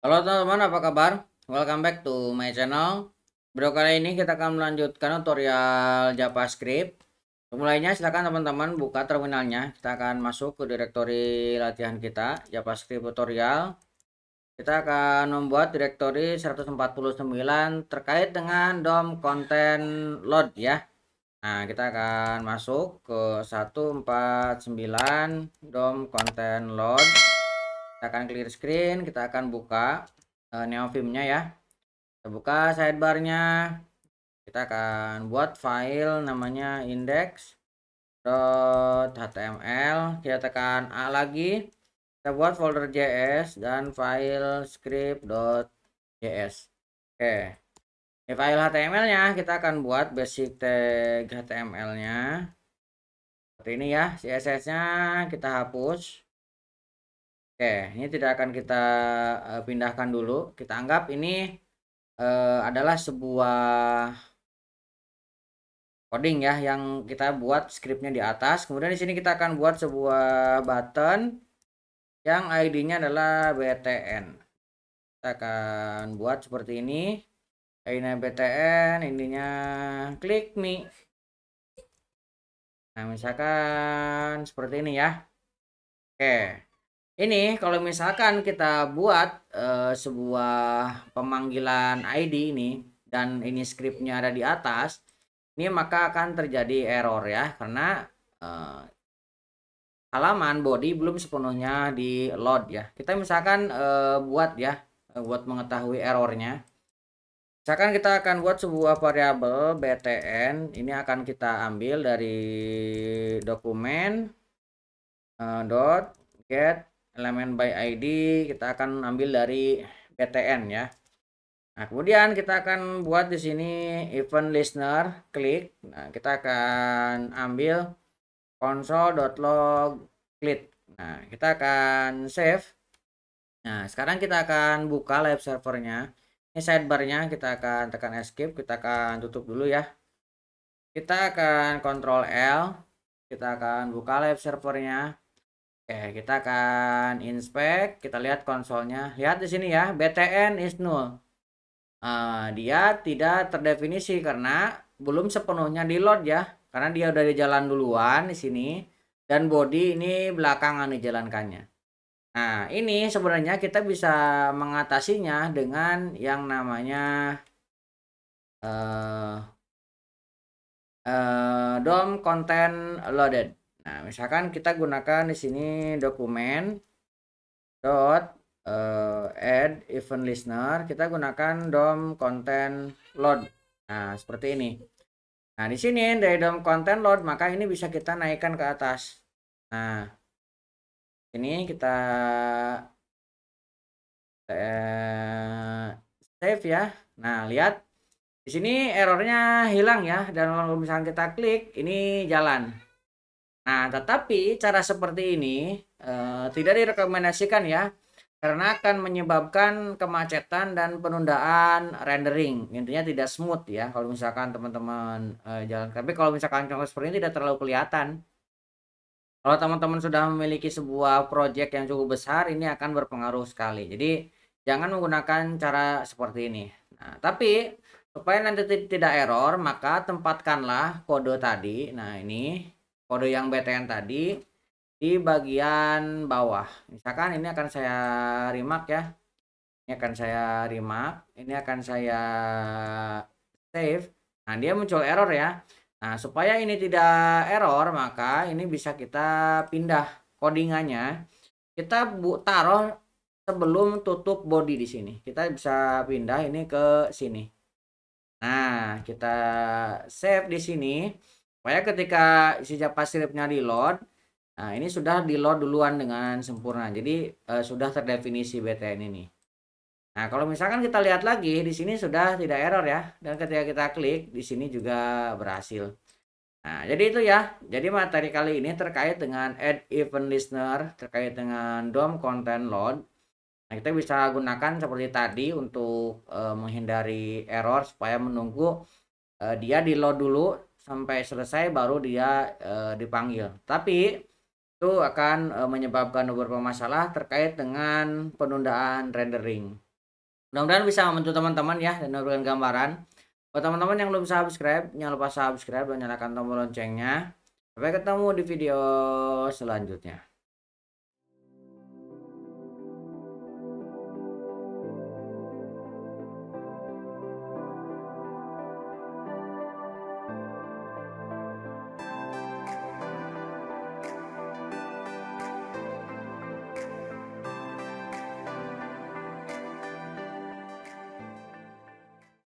Halo teman-teman, apa kabar? Welcome back to my channel. bro kali ini kita akan melanjutkan tutorial JavaScript. Mulainya silahkan teman-teman buka terminalnya. Kita akan masuk ke direktori latihan kita, JavaScript tutorial. Kita akan membuat direktori 149 terkait dengan DOM content load ya. Nah, kita akan masuk ke 149 DOM content load kita akan clear screen kita akan buka uh, eh, neofilmnya ya kita buka sidebarnya kita akan buat file namanya index.html kita tekan A lagi kita buat folder JS dan file script.js oke okay. file HTML nya kita akan buat basic tag HTML nya seperti ini ya CSS nya kita hapus Oke, ini tidak akan kita eh, pindahkan dulu. Kita anggap ini uh, adalah sebuah coding ya yang kita buat scriptnya di atas. Kemudian di sini kita akan buat sebuah button yang ID-nya adalah btn. Kita akan buat seperti ini. ini nya btn, intinya klik me. Nah, misalkan seperti ini ya. Oke ini kalau misalkan kita buat uh, sebuah pemanggilan ID ini dan ini scriptnya ada di atas ini maka akan terjadi error ya karena uh, halaman body belum sepenuhnya di load ya kita misalkan uh, buat ya buat mengetahui errornya misalkan kita akan buat sebuah variabel btn ini akan kita ambil dari dokumen uh, dot get elemen by id kita akan ambil dari btn ya nah kemudian kita akan buat di sini event listener klik nah kita akan ambil console.log klik nah kita akan save nah sekarang kita akan buka live servernya ini sidebarnya kita akan tekan escape kita akan tutup dulu ya kita akan Control L kita akan buka live servernya Oke, kita akan inspect, kita lihat konsolnya. Lihat di sini ya, BTN is null. Uh, dia tidak terdefinisi karena belum sepenuhnya di load ya. Karena dia udah di jalan duluan di sini dan body ini belakangan dijalankannya. Nah, ini sebenarnya kita bisa mengatasinya dengan yang namanya uh, uh, DOM content loaded. Nah, misalkan kita gunakan di sini dokumen dot uh, add event listener, kita gunakan DOM content load. Nah, seperti ini. Nah, di sini dari DOM content load, maka ini bisa kita naikkan ke atas. Nah, ini kita eh, save ya. Nah, lihat di sini errornya hilang ya dan kalau misalkan kita klik ini jalan. Nah, tetapi cara seperti ini eh, tidak direkomendasikan ya, karena akan menyebabkan kemacetan dan penundaan rendering. Intinya tidak smooth ya, kalau misalkan teman-teman eh, jalan. Tapi kalau misalkan contoh seperti ini tidak terlalu kelihatan. Kalau teman-teman sudah memiliki sebuah project yang cukup besar, ini akan berpengaruh sekali. Jadi, jangan menggunakan cara seperti ini. Nah, tapi supaya nanti tidak error, maka tempatkanlah kode tadi. Nah, ini kode yang BTN tadi di bagian bawah. Misalkan ini akan saya remark ya. Ini akan saya remark, ini akan saya save. Nah, dia muncul error ya. Nah, supaya ini tidak error, maka ini bisa kita pindah codingannya. Kita bu taruh sebelum tutup body di sini. Kita bisa pindah ini ke sini. Nah, kita save di sini. Supaya ketika sejak nya di-load, nah ini sudah di-load duluan dengan sempurna. Jadi eh, sudah terdefinisi BTN ini. Nah, kalau misalkan kita lihat lagi di sini sudah tidak error ya dan ketika kita klik di sini juga berhasil. Nah, jadi itu ya. Jadi materi kali ini terkait dengan add event listener, terkait dengan DOM content load. Nah, kita bisa gunakan seperti tadi untuk eh, menghindari error supaya menunggu eh, dia di load dulu sampai selesai baru dia e, dipanggil. Tapi itu akan e, menyebabkan beberapa masalah terkait dengan penundaan rendering. Mudah-mudahan bisa membantu teman-teman ya dan memberikan gambaran. Buat teman-teman yang belum subscribe, jangan lupa subscribe dan nyalakan tombol loncengnya. Sampai ketemu di video selanjutnya.